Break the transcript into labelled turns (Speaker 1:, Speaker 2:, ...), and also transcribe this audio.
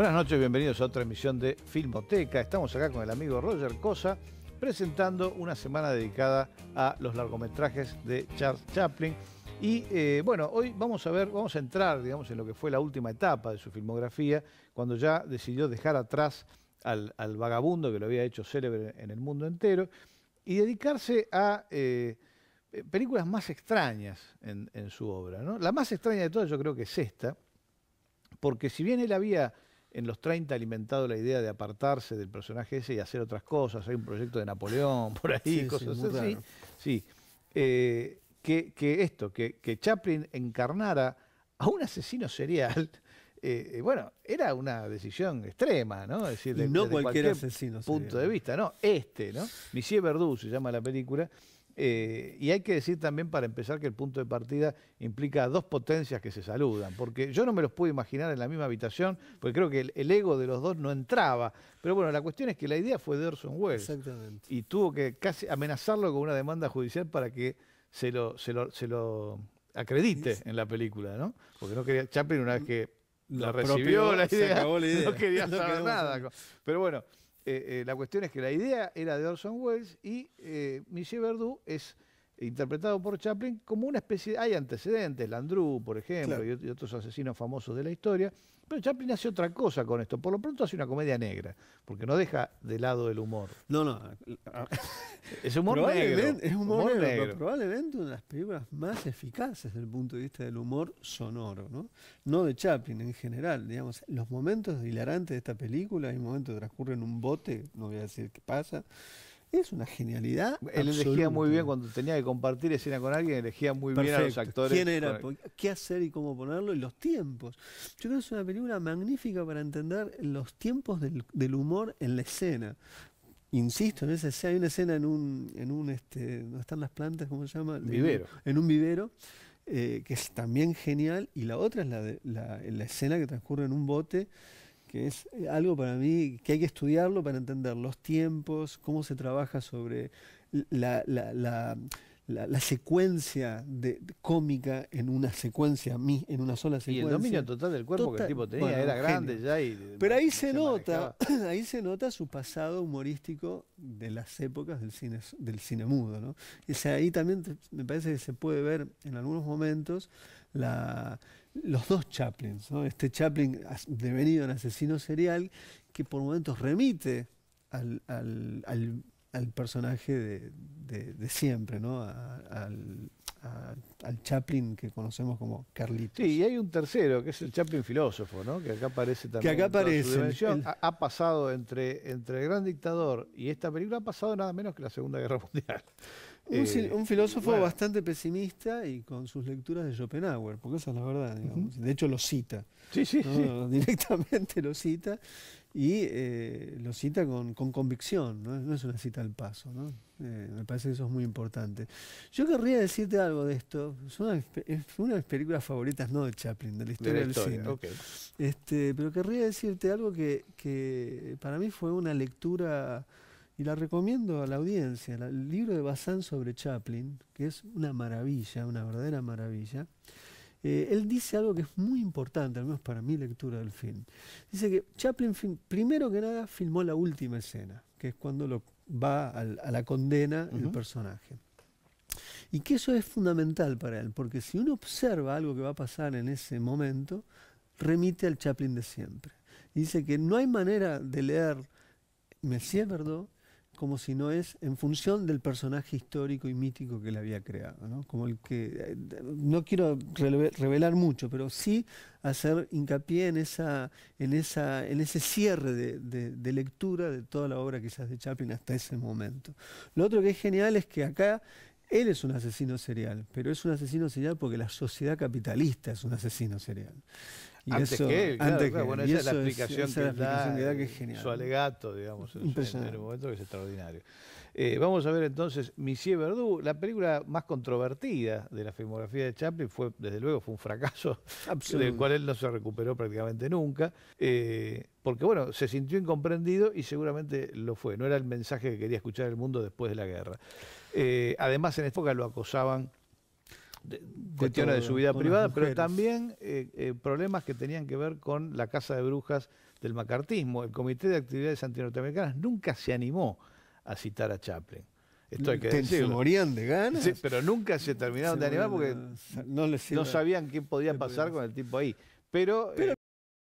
Speaker 1: Buenas noches, bienvenidos a otra emisión de Filmoteca. Estamos acá con el amigo Roger Cosa presentando una semana dedicada a los largometrajes de Charles Chaplin. Y eh, bueno, hoy vamos a ver, vamos a entrar, digamos, en lo que fue la última etapa de su filmografía, cuando ya decidió dejar atrás al, vagabundo que lo había hecho célebre en el mundo entero y dedicarse a eh, eh, películas más extrañas en, en su obra. ¿no? La más extraña de todas yo creo que es esta, porque si bien él había en los 30 alimentado la idea de apartarse del personaje ese y hacer otras cosas. Hay un proyecto de Napoleón por ahí, cosas así. Sí. Eh, que, esto, que, Chaplin encarnara a un asesino serial, eh, eh, bueno, era una decisión extrema, ¿no? Es decir, de, no cualquier, punto de vista, no, este, ¿no? Monsieur Verdú se llama la película, eh, y hay que decir también para empezar que el punto de partida implica dos potencias que se saludan, porque yo no me los pude imaginar en la misma habitación, porque creo que el, ego de los dos no entraba. Pero bueno, la cuestión es que la idea fue de Orson Welles. Y tuvo que casi amenazarlo con una demanda judicial para que se lo, se lo, acredite en la película, ¿no? Porque no quería Chaplin una vez que la recibió la idea, No quería saber nada. Pero bueno, eh, eh, la cuestión es que la idea era de Orson Welles y eh, Michel Verdú es interpretado por Chaplin, como una especie. Hay antecedentes, Landru, por ejemplo, y, otros asesinos famosos de la historia, pero Chaplin hace otra cosa con esto. Por lo pronto hace una comedia negra, porque no deja de lado el humor.
Speaker 2: No, no. Ah, es humor negro. Es humor, humor negro, probablemente una de las películas más eficaces desde el punto de vista del humor sonoro, ¿no? No de Chaplin en general, digamos. Los momentos hilarantes de esta película, hay momentos que transcurren en un bote, no voy a decir qué pasa es una genialidad. Él elegía muy bien cuando tenía que compartir escena con alguien, elegía muy bien a los actores. ¿Quién era? ¿Qué hacer y cómo ponerlo? Y los tiempos. Yo creo que es una película magnífica para entender los tiempos del, humor en la escena. Insisto, en esa escena, hay una escena en un, este, ¿dónde están las plantas? ¿Cómo se llama? Vivero. En un vivero, eh, que es también genial. Y la otra es la, la escena que transcurre en un bote que es eh, algo para mí que hay que estudiarlo para entender los tiempos, cómo se trabaja sobre la, la, la, secuencia cómica en una secuencia, en una sola secuencia. Y el dominio total del cuerpo que el tipo tenía, era grande ya. Y, Pero ahí se, nota, ahí se nota su pasado humorístico de las épocas del cine, del cine mudo. ¿no? ahí también me parece que se puede ver en algunos momentos la, los dos Chaplins, este Chaplin devenido en asesino serial que por momentos remite al, personaje de, siempre, ¿no? al, al Chaplin que conocemos como Carlitos.
Speaker 1: Sí, y hay un tercero, que es el Chaplin filósofo, que acá aparece también. Que acá aparece. Ha, pasado entre, entre El Gran Dictador y esta película, ha pasado nada menos que la Segunda Guerra Mundial.
Speaker 2: Un, eh, filósofo bastante pesimista y con sus lecturas de Schopenhauer, porque esa es la verdad, De hecho, lo cita. Sí, sí. Directamente lo cita y eh, lo cita con, convicción, ¿no? es una cita al paso. Eh, me parece que eso es muy importante. Yo querría decirte algo de esto. Es una, de mis películas favoritas, no de Chaplin, de la historia, del cine. Este, pero querría decirte algo que, para mí fue una lectura, y la recomiendo a la audiencia, el libro de Bazán sobre Chaplin, que es una maravilla, una verdadera maravilla. Eh, él dice algo que es muy importante, al menos para mi lectura del film. Dice que Chaplin, primero que nada, filmó la última escena, que es cuando lo, va a la condena el personaje. Y que eso es fundamental para él, porque si uno observa algo que va a pasar en ese momento, remite al Chaplin de siempre. Dice que no hay manera de leer Messier ¿verdad?, como si no es en función del personaje histórico y mítico que le había creado, ¿no? Como el que eh, no quiero revelar mucho, pero sí hacer hincapié en esa, en ese cierre de lectura de toda la obra quizás de Chaplin hasta ese momento. Lo otro que es genial es que acá él es un asesino serial, pero es un asesino serial porque la sociedad capitalista es un asesino serial antes que él, bueno, esa es la explicación, que, genial. su alegato, digamos, en, un
Speaker 1: momento que es extraordinario. Eh, vamos a ver entonces Monsieur Verdú, la película más controvertida de la filmografía de Chaplin, fue, desde luego fue un fracaso, del cual él no se recuperó prácticamente nunca, eh, porque bueno, se sintió incomprendido y seguramente lo fue, no era el mensaje que quería escuchar el mundo después de la guerra. Eh, además, en época lo acosaban cuestiones de su vida privada, pero también eh, eh, problemas que tenían que ver con la Casa de Brujas del macartismo. El Comité de Actividades Antinorteamericanas nunca se animó a citar a Chaplin. Esto que se morían de ganas. Sí, pero nunca se terminaron de animar porque no, sabían qué podía pasar con el tipo ahí. pero eh,